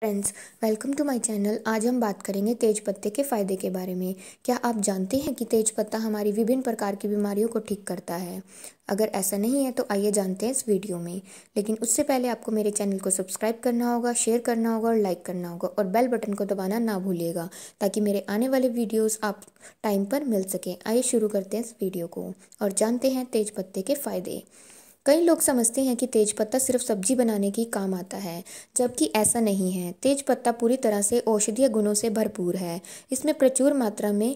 friends welcome to my channel आज हम बात करेंगे तेज पत्ते के फ़ायदे के बारे में क्या आप जानते हैं कि तेज पत्ता हमारी विभिन्न प्रकार की बीमारियों को ठीक करता है अगर ऐसा नहीं है तो आइए जानते हैं इस वीडियो में लेकिन उससे पहले आपको मेरे चैनल को सब्सक्राइब करना होगा शेयर करना होगा और लाइक करना होगा और बेल बटन को दबाना ना भूलिएगा ताकि मेरे आने वाले वीडियोज़ आप टाइम पर मिल सकें आइए शुरू करते हैं इस वीडियो को और जानते हैं तेज पत्ते के फ़ायदे कई लोग समझते हैं कि तेजपत्ता सिर्फ सब्जी बनाने की काम आता है जबकि ऐसा नहीं है तेजपत्ता पूरी तरह से औषधीय गुणों से भरपूर है इसमें प्रचुर मात्रा में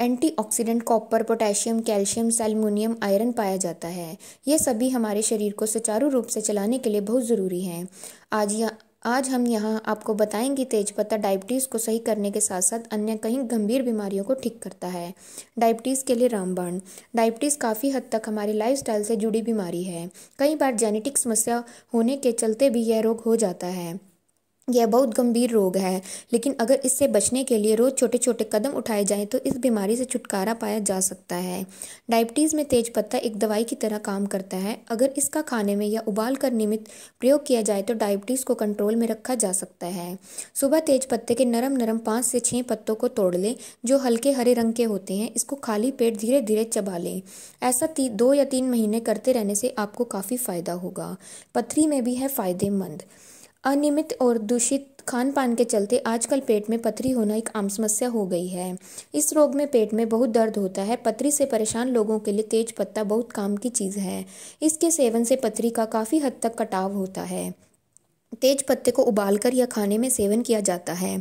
antioxidant copper potassium calcium selenium iron पाया जाता है ये सभी हमारे शरीर को सुचारू रूप से चलाने के लिए बहुत ज़रूरी हैं आज या आज हम यहाँ आपको बताएंगे तेजपत्ता डायबिटीज़ को सही करने के साथ साथ अन्य कई गंभीर बीमारियों को ठीक करता है डायबिटीज़ के लिए रामबाण डायबिटीज़ काफ़ी हद तक हमारी लाइफस्टाइल से जुड़ी बीमारी है कई बार जेनेटिक समस्या होने के चलते भी यह रोग हो जाता है यह बहुत गंभीर रोग है लेकिन अगर इससे बचने के लिए रोज़ छोटे छोटे कदम उठाए जाएं तो इस बीमारी से छुटकारा पाया जा सकता है डायबिटीज़ में तेज पत्ता एक दवाई की तरह काम करता है अगर इसका खाने में या उबाल कर नियमित प्रयोग किया जाए तो डायबिटीज़ को कंट्रोल में रखा जा सकता है सुबह तेज पत्ते के नरम नरम पाँच से छः पत्तों को तोड़ लें जो हल्के हरे रंग के होते हैं इसको खाली पेट धीरे धीरे चबा लें ऐसा ती, दो या तीन महीने करते रहने से आपको काफ़ी फ़ायदा होगा पथरी में भी है फ़ायदेमंद अनियमित और दूषित खान पान के चलते आजकल पेट में पथरी होना एक आम समस्या हो गई है इस रोग में पेट में बहुत दर्द होता है पथरी से परेशान लोगों के लिए तेज पत्ता बहुत काम की चीज़ है इसके सेवन से पथरी का काफ़ी हद तक कटाव होता है तेज पत्ते को उबालकर या खाने में सेवन किया जाता है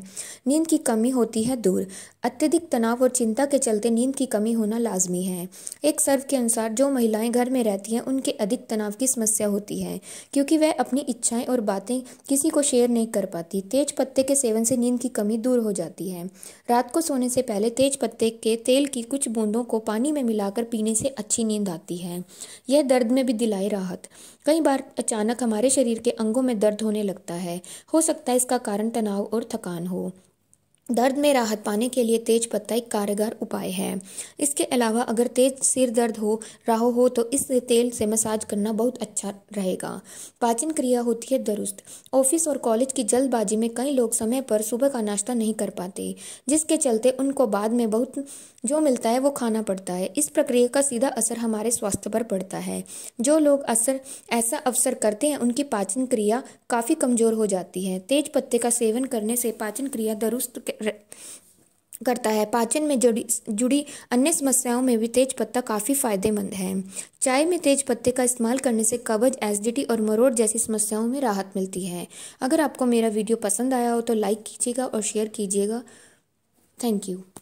नींद की कमी होती है दूर अत्यधिक तनाव और चिंता के चलते नींद की कमी होना लाजमी है एक सर्व के अनुसार जो महिलाएं घर में रहती हैं उनके अधिक तनाव की समस्या होती है क्योंकि वह अपनी इच्छाएं और बातें किसी को शेयर नहीं कर पाती तेज पत्ते के सेवन से नींद की कमी दूर हो जाती है रात को सोने से पहले तेज पत्ते के तेल की कुछ बूंदों को पानी में मिलाकर पीने से अच्छी नींद आती है यह दर्द में भी दिलाई राहत कई बार अचानक हमारे शरीर के अंगों में दर्द होने लगता लगता है हो सकता है इसका कारण तनाव और थकान हो दर्द में राहत पाने के लिए तेज पत्ता एक कारगर उपाय है इसके अलावा अगर तेज सिर दर्द हो राहो हो तो इस तेल से मसाज करना बहुत अच्छा रहेगा पाचन क्रिया होती है दुरुस्त ऑफिस और कॉलेज की जल्दबाजी में कई लोग समय पर सुबह का नाश्ता नहीं कर पाते जिसके चलते उनको बाद में बहुत जो मिलता है वो खाना पड़ता है इस प्रक्रिया का सीधा असर हमारे स्वास्थ्य पर पड़ता है जो लोग असर ऐसा अवसर करते हैं उनकी पाचन क्रिया काफ़ी कमज़ोर हो जाती है तेज पत्ते का सेवन करने से पाचन क्रिया दुरुस्त करता है पाचन में जुड़ी जुड़ी अन्य समस्याओं में भी तेज पत्ता काफ़ी फायदेमंद है चाय में तेज पत्ते का इस्तेमाल करने से कब्ज एसिडिटी और मरोड़ जैसी समस्याओं में राहत मिलती है अगर आपको मेरा वीडियो पसंद आया हो तो लाइक कीजिएगा और शेयर कीजिएगा थैंक यू